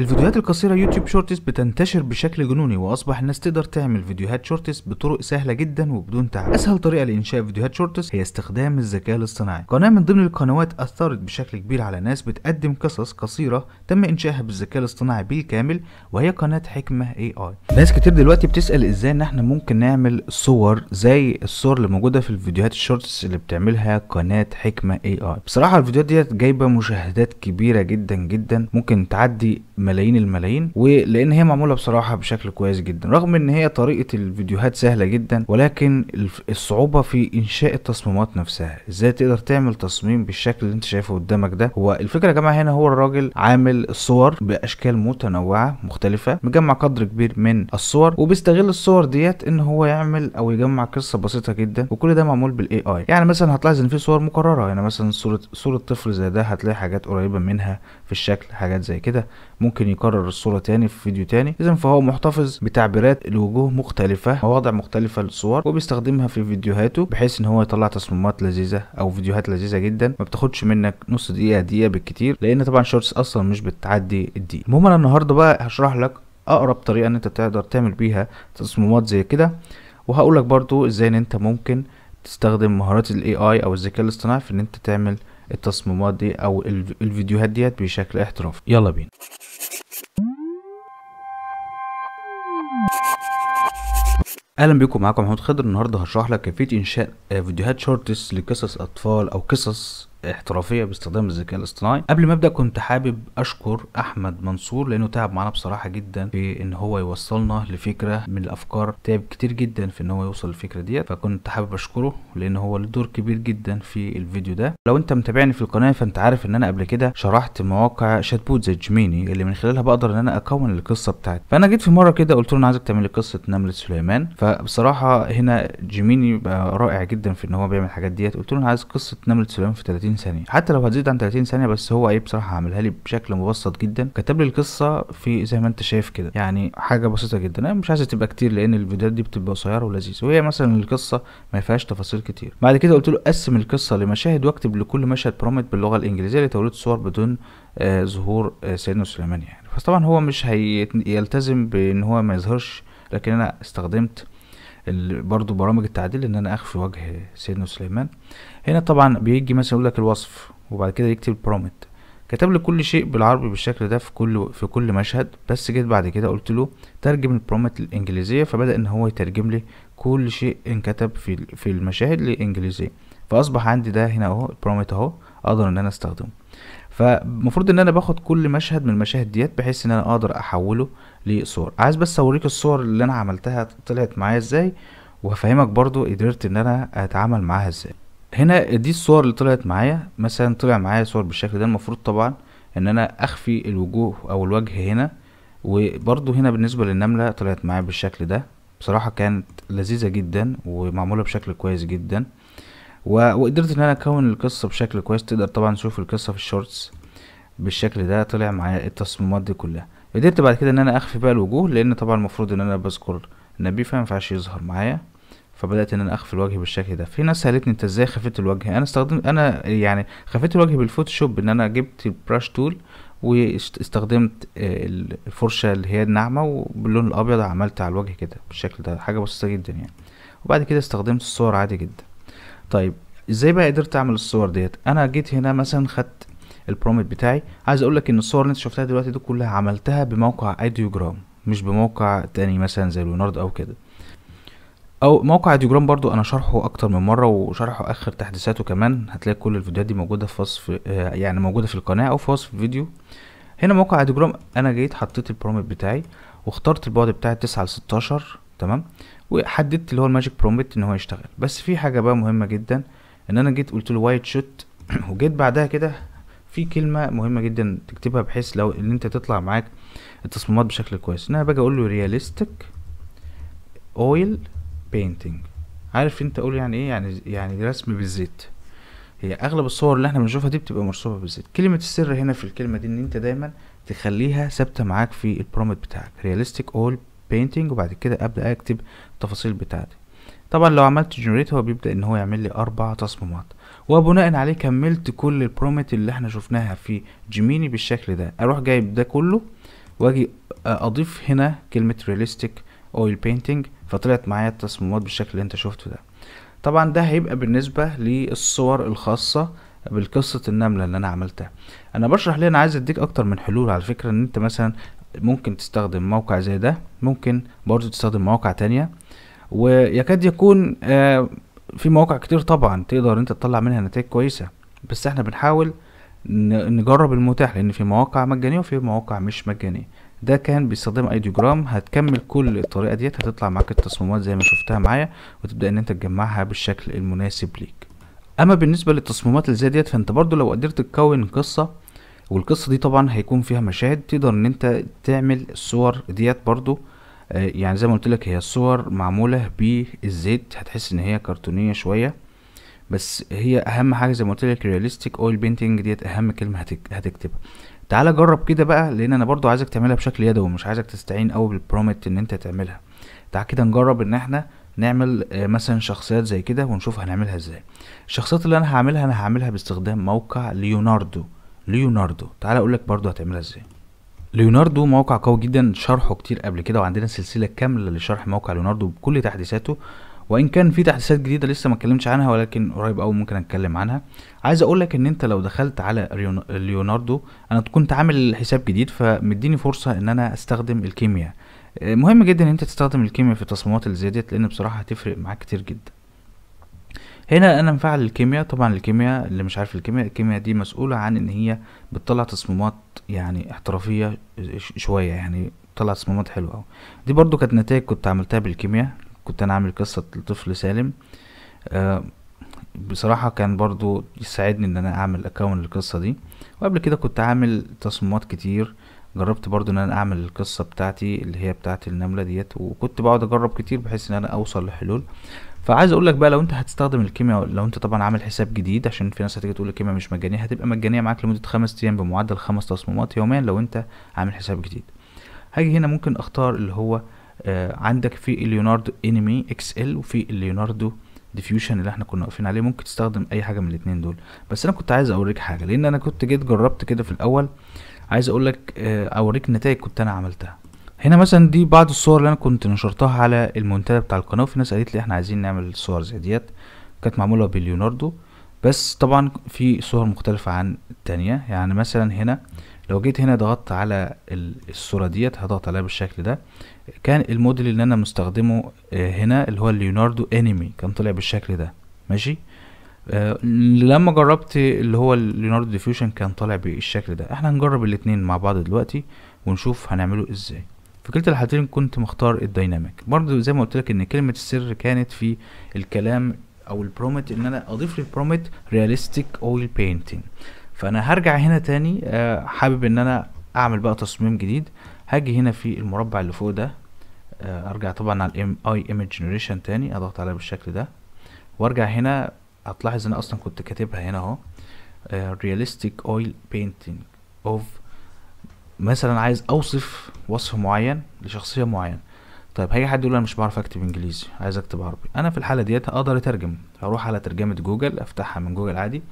الفيديوهات القصيرة يوتيوب شورتس بتنتشر بشكل جنوني واصبح الناس تقدر تعمل فيديوهات شورتس بطرق سهلة جدا وبدون تعب اسهل طريقة لانشاء فيديوهات شورتس هي استخدام الذكاء الاصطناعي قناة من ضمن القنوات اثرت بشكل كبير على ناس بتقدم قصص قصيرة تم انشائها بالذكاء الاصطناعي بالكامل وهي قناة حكمة اي اي ناس كتير دلوقتي بتسأل ازاي ان احنا ممكن نعمل صور زي الصور اللي موجودة في الفيديوهات الشورتس اللي بتعملها قناة حكمة اي اي بصراحة الفيديوهات ديت جايبة مشاهدات كبيرة جدا جدا ممكن تعدي الملايين الملايين ولان هي معموله بصراحه بشكل كويس جدا رغم ان هي طريقه الفيديوهات سهله جدا ولكن الصعوبه في انشاء التصميمات نفسها ازاي تقدر تعمل تصميم بالشكل اللي انت شايفه قدامك ده هو الفكره يا جماعه هنا هو الراجل عامل الصور باشكال متنوعه مختلفه مجمع قدر كبير من الصور وبيستغل الصور ديت ان هو يعمل او يجمع قصه بسيطه جدا وكل ده معمول بالاي اي يعني مثلا هتلاحظ ان في صور مكرره يعني مثلا صوره صوره طفل زي ده هتلاقي حاجات قريبه منها في الشكل حاجات زي كده ممكن ممكن يكرر الصورة تاني في فيديو تاني اذا فهو محتفظ بتعبيرات الوجوه مختلفة مواضع مختلفة للصور وبيستخدمها في فيديوهاته بحيث ان هو يطلع تصميمات لذيذة او فيديوهات لذيذة جدا ما بتاخدش منك نص دقيقة دقيقة بالكتير لان طبعا شورتس اصلا مش بتعدي الدقيقة المهم انا النهاردة بقى هشرح لك اقرب طريقة ان انت تقدر تعمل بيها تصميمات زي كده وهقول لك برضو ازاي ان انت ممكن تستخدم مهارات الاي اي او الذكاء الاصطناعي في ان انت تعمل التصميمات دي او الفيديوهات ديت بشكل احترافي يلا بينا اهلا بيكم معاكم محمود خضر النهارده هشرح لك كيفيه انشاء آه، فيديوهات شورتس لقصص اطفال او قصص احترافيه باستخدام الذكاء الاصطناعي قبل ما ابدا كنت حابب اشكر احمد منصور لانه تعب معانا بصراحه جدا في ان هو يوصلنا لفكره من الافكار تعب كتير جدا في ان هو يوصل الفكره ديت فكنت حابب اشكره لان هو له دور كبير جدا في الفيديو ده لو انت متابعني في القناه فانت عارف ان انا قبل كده شرحت مواقع شات بوت زي جيميني اللي من خلالها بقدر ان انا اكون القصه بتاعتي فانا جيت في مره كده قلت له انا عايزك تعمل لي قصه نمله سليمان فبصراحه هنا جيميني بقى رائع جدا في ان هو بيعمل الحاجات ديت قلت له انا عايز قصه نمله سليمان في 30 30 ثانيه حتى لو هتزيد عن 30 ثانيه بس هو ايه بصراحه عملها لي بشكل مبسط جدا كتب لي القصه في زي ما انت شايف كده يعني حاجه بسيطه جدا انا مش عايز تبقى كتير لان الفيديوهات دي بتبقى قصيره ولذيذه وهي مثلا القصه ما فيهاش تفاصيل كتير بعد كده قلت له قسم القصه لمشاهد واكتب لكل مشهد برومت باللغه الانجليزيه لتوليد صور بدون آه، ظهور آه سيدنا سليمان يعني فطبعا هو مش هيلتزم بان هو ما يظهرش لكن انا استخدمت برضو برامج التعديل ان انا اخفي وجه سيدنا سليمان هنا طبعا بيجي مثلا يقول لك الوصف وبعد كده يكتب البرومت كتب لي كل شيء بالعربي بالشكل ده في كل في كل مشهد بس جيت بعد كده قلت له ترجم البرومت الانجليزيه فبدا ان هو يترجم لي كل شيء انكتب في في المشاهد للانجليزيه فاصبح عندي ده هنا اهو البرومت اهو اقدر ان انا استخدمه فالمفروض ان انا باخد كل مشهد من المشاهد ديت بحيث ان انا اقدر احوله لصور عايز بس اوريك الصور اللي انا عملتها طلعت معايا ازاي وهفهمك برضو قدرت ان انا اتعامل معاها ازاي هنا دي الصور اللي طلعت معايا مثلا طلع معايا صور بالشكل ده المفروض طبعا ان انا اخفي الوجوه او الوجه هنا وبرضو هنا بالنسبة للنملة طلعت معايا بالشكل ده بصراحة كانت لذيذة جدا ومعمولة بشكل كويس جدا و... وقدرت ان انا اكون القصه بشكل كويس تقدر طبعا تشوف القصه في الشورتس بالشكل ده طلع معايا التصميمات دي كلها قدرت بعد كده ان انا اخفي بقى الوجوه لان طبعا المفروض ان انا بذكر فما ينفعش يظهر معايا فبدات ان انا اخفي الوجه بالشكل ده في ناس سالتني انت ازاي خفيت الوجه انا استخدمت انا يعني خفيت الوجه بالفوتوشوب ان انا جبت البراش تول واستخدمت الفرشه اللي هي الناعمه وباللون الابيض عملت على الوجه كده بالشكل ده حاجه بسيطه جدا يعني وبعد كده استخدمت الصور عادي جدا طيب ازاي بقى قدرت اعمل الصور ديت انا جيت هنا مثلا خدت البرومت بتاعي عايز اقول لك ان الصور اللي انت شفتها دلوقتي دي كلها عملتها بموقع ايديوجرام مش بموقع تاني مثلا زي لونارد او كده او موقع ايديوجرام برضو انا شرحه اكتر من مره وشرحه اخر تحديثاته كمان هتلاقي كل الفيديوهات دي موجوده في وصف آه، يعني موجوده في القناه او في وصف الفيديو هنا موقع ايديوجرام انا جيت حطيت البرومت بتاعي واخترت البعد بتاعي 9 ل 16 تمام وحددت اللي هو الماجيك برومبت ان هو يشتغل بس في حاجه بقى مهمه جدا ان انا جيت قلت له وايت شوت وجيت بعدها كده في كلمه مهمه جدا تكتبها بحيث لو ان انت تطلع معاك التصميمات بشكل كويس ان انا باجي اقول له رياليستيك اويل بينتنج عارف انت قول يعني ايه يعني يعني رسم بالزيت هي اغلب الصور اللي احنا بنشوفها دي بتبقى مرسومه بالزيت كلمه السر هنا في الكلمه دي ان انت دايما تخليها ثابته معاك في البرومت بتاعك رياليستيك اول painting وبعد كده ابدا اكتب التفاصيل بتاعتي طبعا لو عملت جنريت هو بيبدا ان هو يعمل لي اربع تصميمات وبناء عليه كملت كل البرومت اللي احنا شفناها في جيميني بالشكل ده اروح جايب ده كله واجي اضيف هنا كلمه رياليستيك اويل بينتنج فطلعت معايا التصميمات بالشكل اللي انت شفته ده طبعا ده هيبقى بالنسبه للصور الخاصه بالقصة النملة اللي انا عملتها انا بشرح ليه انا عايز اديك اكتر من حلول على فكرة ان انت مثلا ممكن تستخدم موقع زي ده ممكن برضو تستخدم مواقع تانية ويكاد يكون آه، في مواقع كتير طبعا تقدر انت تطلع منها نتائج كويسة بس احنا بنحاول نجرب المتاح لان في مواقع مجانية وفي مواقع مش مجانية ده كان بيستخدم ايديوجرام هتكمل كل الطريقة ديت هتطلع معاك التصميمات زي ما شفتها معايا وتبدأ ان انت تجمعها بالشكل المناسب ليك اما بالنسبة للتصميمات اللي زي ديت فانت برضو لو قدرت تكون قصة والقصه دي طبعا هيكون فيها مشاهد تقدر ان انت تعمل الصور ديت برضو آه، يعني زي ما قلت لك هي الصور معموله بالزيت هتحس ان هي كرتونيه شويه بس هي اهم حاجه زي ما قلت لك رياليستيك اويل بينتنج ديت اهم كلمه هتكتبها تعال جرب كده بقى لان انا برضو عايزك تعملها بشكل يدوي مش عايزك تستعين قوي بالبرومت ان انت تعملها تعال كده نجرب ان احنا نعمل آه، مثلا شخصيات زي كده ونشوف هنعملها ازاي الشخصيات اللي انا هعملها انا هعملها باستخدام موقع ليوناردو ليوناردو تعال اقول لك برضه هتعملها ازاي ليوناردو موقع قوي جدا شرحه كتير قبل كده وعندنا سلسله كامله لشرح موقع ليوناردو بكل تحديثاته وان كان في تحديثات جديده لسه ما اتكلمتش عنها ولكن قريب قوي ممكن اتكلم عنها عايز اقول لك ان انت لو دخلت على ليوناردو انا كنت عامل حساب جديد فمديني فرصه ان انا استخدم الكيمياء مهم جدا ان انت تستخدم الكيمياء في التصميمات اللي زي ديت لان بصراحه هتفرق معاك كتير جدا هنا انا مفعل الكيمياء طبعا الكيمياء اللي مش عارف الكيمياء الكيمياء دي مسؤولة عن ان هي بتطلع تصميمات يعني احترافية شوية يعني بتطلع تصميمات حلوة أوي دي برضو كانت نتائج كنت عملتها بالكيمياء كنت انا عامل قصة لطفل سالم آه بصراحة كان برضو يساعدني ان انا اعمل اكون القصة دي وقبل كده كنت عامل تصميمات كتير جربت برضو ان انا اعمل القصة بتاعتي اللي هي بتاعت النملة ديت وكنت بقعد اجرب كتير بحيث ان انا اوصل لحلول فعايز اقول لك بقى لو انت هتستخدم الكيمياء لو انت طبعا عامل حساب جديد عشان في ناس هتيجي تقول الكيمياء مش مجانيه هتبقى مجانيه معاك لمده خمس ايام بمعدل خمس تصميمات يوميا لو انت عامل حساب جديد هاجي هنا ممكن اختار اللي هو آه عندك في ليوناردو انمي اكس ال وفي ليوناردو ديفيوشن اللي احنا كنا واقفين عليه ممكن تستخدم اي حاجه من الاثنين دول بس انا كنت عايز اوريك حاجه لان انا كنت جيت جربت كده في الاول عايز اقول لك آه اوريك نتائج كنت انا عملتها هنا مثلا دي بعض الصور اللي انا كنت نشرتها على المنتدى بتاع القناه وفي ناس قالت لي احنا عايزين نعمل صور زي ديت كانت معموله بليوناردو بس طبعا في صور مختلفه عن التانية يعني مثلا هنا لو جيت هنا ضغطت على الصوره ديت هضغط عليها بالشكل ده كان الموديل اللي انا مستخدمه آه، هنا اللي هو ليوناردو انمي كان طلع بالشكل ده ماشي آه لما جربت اللي هو ليوناردو ديفيوشن كان طالع بالشكل ده احنا هنجرب الاتنين مع بعض دلوقتي ونشوف هنعمله ازاي في كلتا الحالتين كنت مختار الديناميك برضو زي ما قلت لك ان كلمه السر كانت في الكلام او البرومت ان انا اضيف للبرومت رياليستيك اويل بينتنج فانا هرجع هنا تاني آه، حابب ان انا اعمل بقى تصميم جديد هاجي هنا في المربع اللي فوق ده آه، ارجع طبعا على الام اي ايمج جنريشن تاني اضغط عليه بالشكل ده وارجع هنا هتلاحظ ان انا اصلا كنت كاتبها هنا اهو رياليستيك اويل بينتنج اوف مثلا عايز اوصف وصف معين لشخصيه معينه طيب هيجي حد يقول انا مش بعرف اكتب انجليزي عايز اكتب عربي انا في الحاله ديت اقدر اترجم اروح على ترجمه جوجل افتحها من جوجل عادي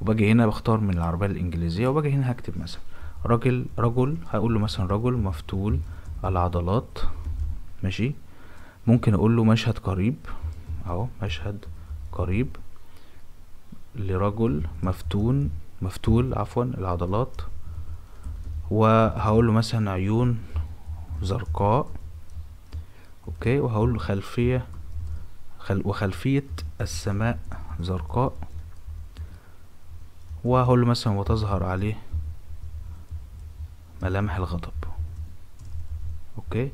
وباجي هنا بختار من العربيه الانجليزيه وباجي هنا هكتب مثلا راجل رجل هقول له مثلا رجل مفتول العضلات ماشي ممكن اقول له مشهد قريب اهو مشهد قريب لرجل مفتون مفتول عفوا العضلات وهقول له مثلا عيون زرقاء اوكي وهقول له خلفيه خل وخلفيه السماء زرقاء وهقول له مثلا وتظهر عليه ملامح الغضب اوكي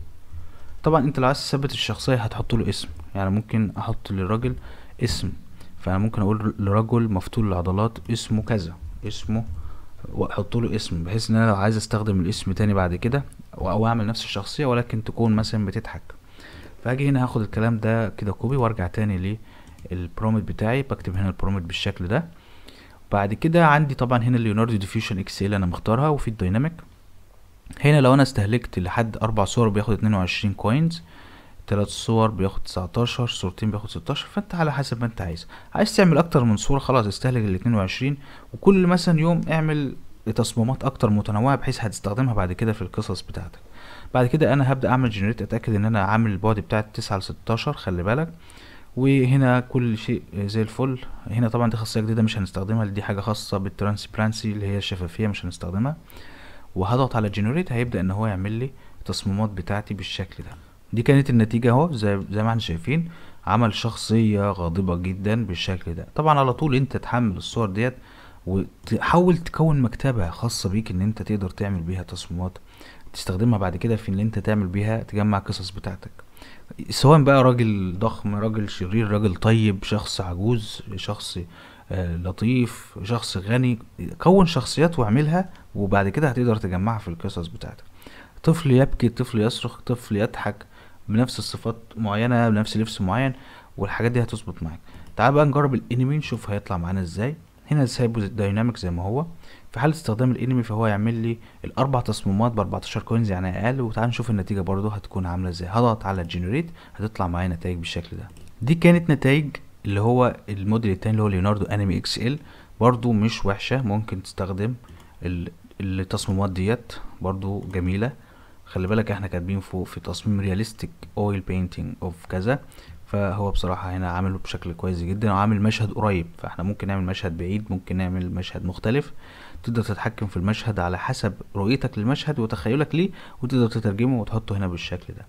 طبعا انت لو عايز تثبت الشخصيه هتحط له اسم يعني ممكن احط للراجل اسم فانا ممكن اقول لرجل مفتول العضلات اسمه كذا اسمه واحط له اسم بحيث ان انا لو عايز استخدم الاسم تاني بعد كده او اعمل نفس الشخصيه ولكن تكون مثلا بتضحك فاجي هنا هاخد الكلام ده كده كوبي وارجع تاني للبرومت بتاعي بكتب هنا البرومت بالشكل ده بعد كده عندي طبعا هنا ليوناردو ديفيوشن اكس ال انا مختارها وفي الديناميك هنا لو انا استهلكت لحد اربع صور بياخد 22 كوينز تلات صور بياخد تسعتاشر صورتين بياخد ستاشر فانت على حسب ما انت عايز عايز تعمل اكتر من صورة خلاص استهلك ال وعشرين وكل مثلا يوم اعمل تصميمات اكتر متنوعة بحيث هتستخدمها بعد كده في القصص بتاعتك بعد كده انا هبدأ اعمل جنريت اتأكد ان انا عامل البعد بتاع تسعة لستاشر خلي بالك وهنا كل شيء زي الفل هنا طبعا دي خاصية جديدة مش هنستخدمها دي حاجة خاصة بالترانسبرانسي اللي هي الشفافية مش هنستخدمها وهضغط على جنريت هيبدأ ان هو يعمل لي التصميمات بتاعتي بالشكل ده دي كانت النتيجة اهو زي, زي ما احنا شايفين عمل شخصية غاضبة جدا بالشكل ده طبعا على طول انت تحمل الصور ديت وتحاول تكون مكتبة خاصة بيك ان انت تقدر تعمل بيها تصميمات تستخدمها بعد كده في ان انت تعمل بيها تجمع قصص بتاعتك سواء بقى راجل ضخم راجل شرير راجل طيب شخص عجوز شخص آه، لطيف شخص غني كون شخصيات واعملها وبعد كده هتقدر تجمعها في القصص بتاعتك طفل يبكي طفل يصرخ طفل يضحك بنفس الصفات معينه بنفس لبس معين والحاجات دي هتظبط معاك تعال بقى نجرب الانمي نشوف هيطلع معانا ازاي هنا سايبه الدايناميك زي ما هو في حال استخدام الانمي فهو يعمل لي الاربع تصميمات ب 14 كوينز يعني اقل وتعال نشوف النتيجه برضو هتكون عامله ازاي هضغط على جنريت هتطلع معايا نتائج بالشكل ده دي كانت نتائج اللي هو الموديل التاني اللي هو ليوناردو انمي اكس ال برضو مش وحشه ممكن تستخدم التصميمات ديت برضو جميله خلي بالك احنا كاتبين فوق في تصميم رياليستيك اويل بينتينج اوف كذا فهو بصراحة هنا عامله بشكل كويس جدا وعامل مشهد قريب فاحنا ممكن نعمل مشهد بعيد ممكن نعمل مشهد مختلف تقدر تتحكم في المشهد على حسب رؤيتك للمشهد وتخيلك ليه وتقدر تترجمه وتحطه هنا بالشكل ده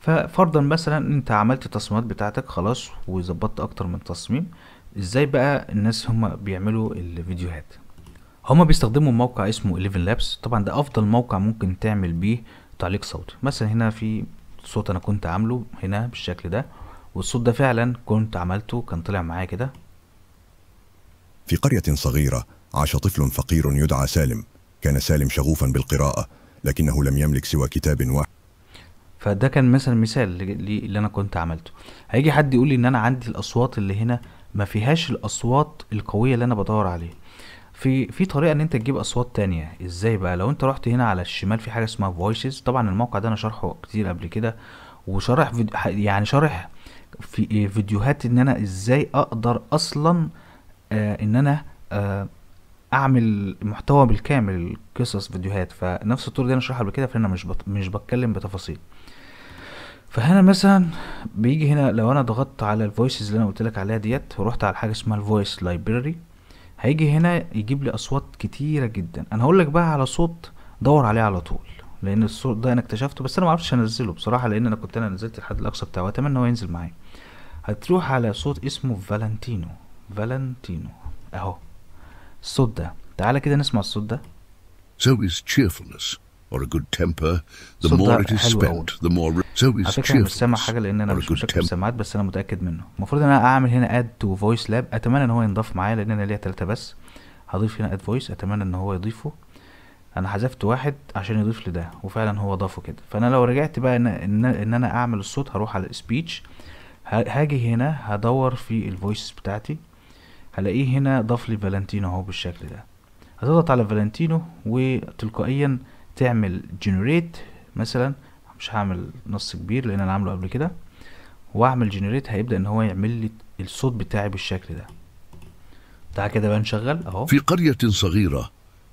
ففرضا مثلا انت عملت التصميمات بتاعتك خلاص وظبطت اكتر من تصميم ازاي بقى الناس هما بيعملوا الفيديوهات هما بيستخدموا موقع اسمه 11 لابس طبعا ده افضل موقع ممكن تعمل بيه تعليق صوتي مثلا هنا في صوت انا كنت عامله هنا بالشكل ده والصوت ده فعلا كنت عملته كان طلع معايا كده في قرية صغيرة عاش طفل فقير يدعى سالم كان سالم شغوفا بالقراءة لكنه لم يملك سوى كتاب واحد فده كان مثلا مثال اللي انا كنت عملته هيجي حد يقول لي ان انا عندي الاصوات اللي هنا ما فيهاش الاصوات القويه اللي انا بدور عليها في في طريقه ان انت تجيب اصوات تانية ازاي بقى لو انت رحت هنا على الشمال في حاجه اسمها فويسز طبعا الموقع ده انا شارحه كتير قبل كده وشارح فيديو يعني شارح في آه، فيديوهات ان انا ازاي اقدر اصلا آه ان انا آه اعمل محتوى بالكامل قصص فيديوهات فنفس الطرق دي انا شرحها قبل كده فانا مش بط... مش بتكلم بتفاصيل فهنا مثلا بيجي هنا لو انا ضغطت على الفويسز اللي انا قلت لك عليها ديت ورحت على حاجه اسمها الفويس لايبراري هيجي هنا يجيب لي اصوات كتيره جدا انا هقول لك بقى على صوت دور عليه على طول لان الصوت ده انا اكتشفته بس انا ما عرفتش انزله بصراحه لان انا كنت انا نزلت الحد الاقصى بتاعه واتمنى انه ينزل معايا هتروح على صوت اسمه فالنتينو فالنتينو اهو الصوت ده تعالى كده نسمع الصوت ده cheerfulness or a good temper, the more it is spent, the more so is cheerful. سامع حاجه لان انا مش مشترك السماعات بس انا متاكد منه المفروض ان انا اعمل هنا اد تو فويس لاب اتمنى ان هو ينضاف معايا لان انا ليا ثلاثه بس هضيف هنا اد فويس اتمنى ان هو يضيفه انا حذفت واحد عشان يضيف لده وفعلا هو ضافه كده فانا لو رجعت بقى ان ان, انا اعمل الصوت هروح على سبيتش. هاجي هنا هدور في الفويس بتاعتي هلاقيه هنا ضاف لي فالنتينو اهو بالشكل ده هتضغط على فالنتينو وتلقائيا تعمل جنريت مثلا مش هعمل نص كبير لان انا عامله قبل كده واعمل جنريت هيبدا ان هو يعمل لي الصوت بتاعي بالشكل ده تعال كده بقى نشغل اهو في قرية صغيرة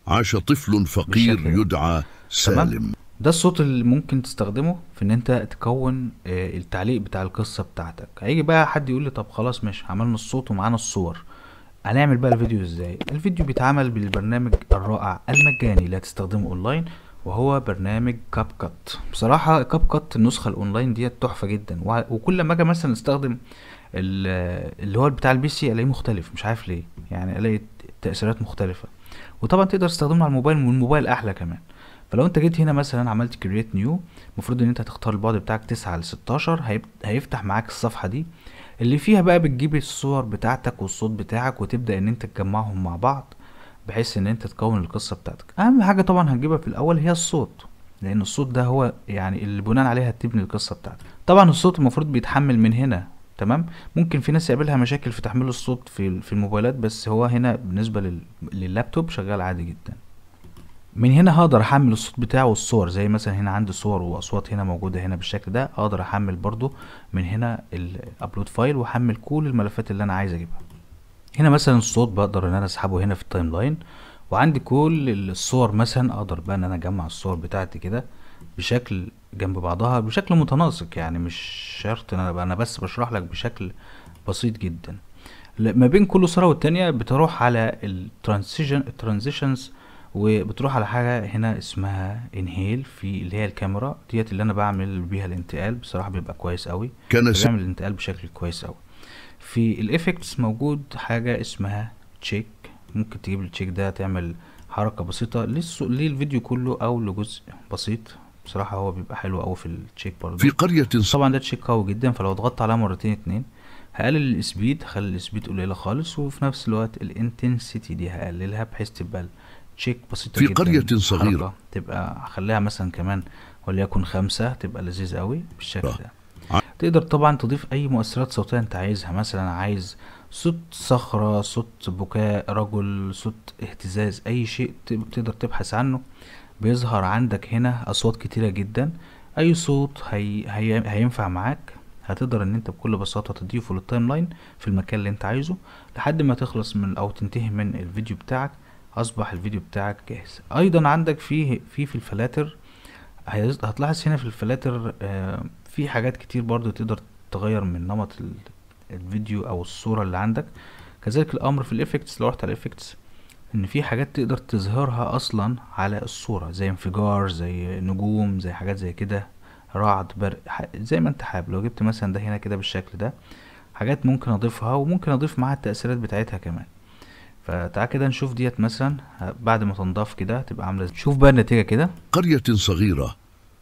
عاش طفل فقير يدعى سالم ده الصوت اللي ممكن تستخدمه في ان انت تكون آه، التعليق بتاع القصة بتاعتك هيجي بقى حد يقول لي طب خلاص ماشي عملنا الصوت ومعانا الصور هنعمل بقى الفيديو ازاي الفيديو بيتعمل بالبرنامج الرائع المجاني اللي هتستخدمه اونلاين وهو برنامج كاب كات بصراحة كاب كات النسخة الاونلاين ديت تحفة جدا وكل ما اجي مثلا استخدم اللي هو بتاع البي سي الاقيه مختلف مش عارف ليه يعني الاقي تأثيرات مختلفة وطبعا تقدر تستخدمه على الموبايل والموبايل احلى كمان فلو انت جيت هنا مثلا عملت كرييت نيو المفروض ان انت هتختار البعد بتاعك 9 ل 16 هيفتح معاك الصفحة دي اللي فيها بقى بتجيب الصور بتاعتك والصوت بتاعك وتبدأ ان انت تجمعهم مع بعض بحيث ان انت تكون القصه بتاعتك اهم حاجه طبعا هنجيبها في الاول هي الصوت لان الصوت ده هو يعني اللي بناء عليها هتبني القصه بتاعتك طبعا الصوت المفروض بيتحمل من هنا تمام ممكن في ناس يقابلها مشاكل في تحميل الصوت في في الموبايلات بس هو هنا بالنسبه لل... لللابتوب شغال عادي جدا من هنا هقدر احمل الصوت بتاعه والصور زي مثلا هنا عندي صور واصوات هنا موجوده هنا بالشكل ده اقدر احمل برضو من هنا الابلود فايل واحمل كل الملفات اللي انا عايز اجيبها هنا مثلا الصوت بقدر ان انا اسحبه هنا في التايم لاين وعندي كل الصور مثلا اقدر بقى ان انا اجمع الصور بتاعتي كده بشكل جنب بعضها بشكل متناسق يعني مش شرط ان انا بقى انا بس بشرح لك بشكل بسيط جدا ما بين كل صوره والتانية بتروح على الترانزيشن الترانزيشنز وبتروح على حاجه هنا اسمها انهيل في اللي هي الكاميرا ديت اللي انا بعمل بيها الانتقال بصراحه بيبقى كويس قوي بعمل الانتقال بشكل كويس قوي في الافكتس موجود حاجة اسمها تشيك ممكن تجيب التشيك ده تعمل حركة بسيطة للفيديو كله او لجزء بسيط بصراحة هو بيبقى حلو قوي في التشيك برضه في قرية طبعا ده تشيك قوي جدا فلو ضغطت عليها مرتين اتنين هقلل السبيد هخلي السبيد قليلة خالص وفي نفس الوقت الانتنسيتي دي هقللها بحيث تبقى تشيك بسيطة في جدا في قرية صغيرة تبقى هخليها مثلا كمان وليكن خمسة تبقى لذيذ قوي بالشكل ده تقدر طبعا تضيف اي مؤثرات صوتية انت عايزها مثلا عايز صوت صخرة صوت بكاء رجل صوت اهتزاز اي شيء تقدر تبحث عنه بيظهر عندك هنا اصوات كتيرة جدا اي صوت هي... هي... هينفع معاك هتقدر ان انت بكل بساطة تضيفه للتايم لاين في المكان اللي انت عايزه لحد ما تخلص من او تنتهي من الفيديو بتاعك اصبح الفيديو بتاعك جاهز ايضا عندك فيه في في الفلاتر هتلاحظ هنا في الفلاتر آه في حاجات كتير برضو تقدر تغير من نمط الفيديو او الصورة اللي عندك كذلك الامر في الافكتس لو رحت على الافكتس ان في حاجات تقدر تظهرها اصلا على الصورة زي انفجار زي نجوم زي حاجات زي كده رعد برق زي ما انت حابب لو جبت مثلا ده هنا كده بالشكل ده حاجات ممكن اضيفها وممكن اضيف معاها التأثيرات بتاعتها كمان فتعال كده نشوف ديت مثلا بعد ما تنضاف كده تبقى عامله شوف بقى النتيجه كده قريه صغيره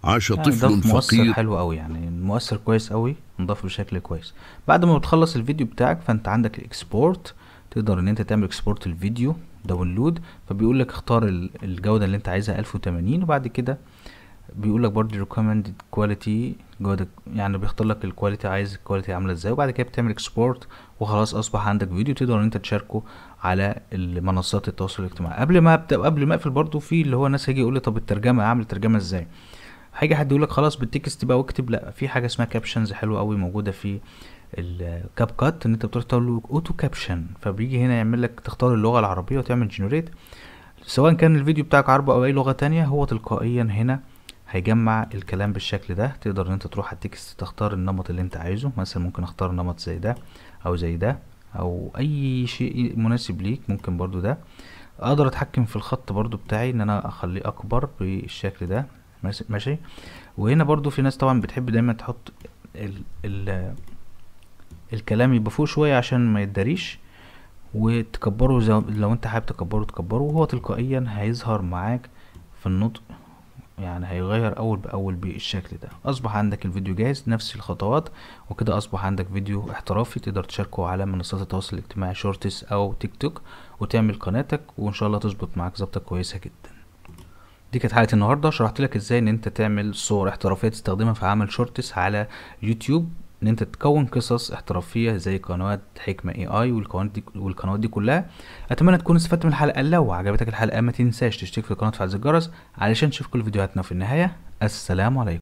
عاش يعني طفل فقير حلو قوي يعني مؤثر كويس قوي نضاف بشكل كويس بعد ما بتخلص الفيديو بتاعك فانت عندك الاكسبورت تقدر ان انت تعمل اكسبورت الفيديو داونلود فبيقول لك اختار الجوده اللي انت عايزها 1080 وبعد كده بيقول لك برضه ريكومندد كواليتي جوده يعني بيختار لك الكواليتي عايز الكواليتي عامله ازاي وبعد كده بتعمل اكسبورت وخلاص اصبح عندك فيديو تقدر ان انت تشاركه على منصات التواصل الاجتماعي قبل ما قبل ما اقفل برضه في اللي هو ناس هيجي يقول لي طب الترجمه اعمل ترجمه ازاي هيجي حد يقول لك خلاص بالتكست بقى واكتب لا في حاجه اسمها كابشنز حلوه قوي موجوده في الكاب كات ان انت بتروح تقول له اوتو كابشن فبيجي هنا يعمل لك تختار اللغه العربيه وتعمل جنريت سواء كان الفيديو بتاعك عربي او اي لغه تانية هو تلقائيا هنا هيجمع الكلام بالشكل ده تقدر ان انت تروح على التكست تختار النمط اللي انت عايزه مثلا ممكن اختار نمط زي ده او زي ده او اي شيء مناسب ليك ممكن برضو ده اقدر اتحكم في الخط برضو بتاعي ان انا اخليه اكبر بالشكل ده ماشي وهنا برضو في ناس طبعا بتحب دايما تحط ال ال الكلام يبقى فوق شويه عشان ما يتداريش وتكبره زي لو انت حابب تكبره تكبره وهو تلقائيا هيظهر معاك في النطق يعني هيغير اول باول بالشكل ده اصبح عندك الفيديو جاهز نفس الخطوات وكده اصبح عندك فيديو احترافي تقدر تشاركه على منصات التواصل الاجتماعي شورتس او تيك توك وتعمل قناتك وان شاء الله تظبط معاك ظبطه كويسه جدا دي كانت حلقه النهارده شرحت لك ازاي ان انت تعمل صور احترافيه تستخدمها في عمل شورتس على يوتيوب ان انت تكون قصص احترافيه زي قنوات حكمه اي اي والقنوات دي والقنوات دي كلها اتمنى تكون استفدت من الحلقه لو عجبتك الحلقه ما تنساش تشترك في القناه وتفعل زر الجرس علشان تشوف كل فيديوهاتنا في النهايه السلام عليكم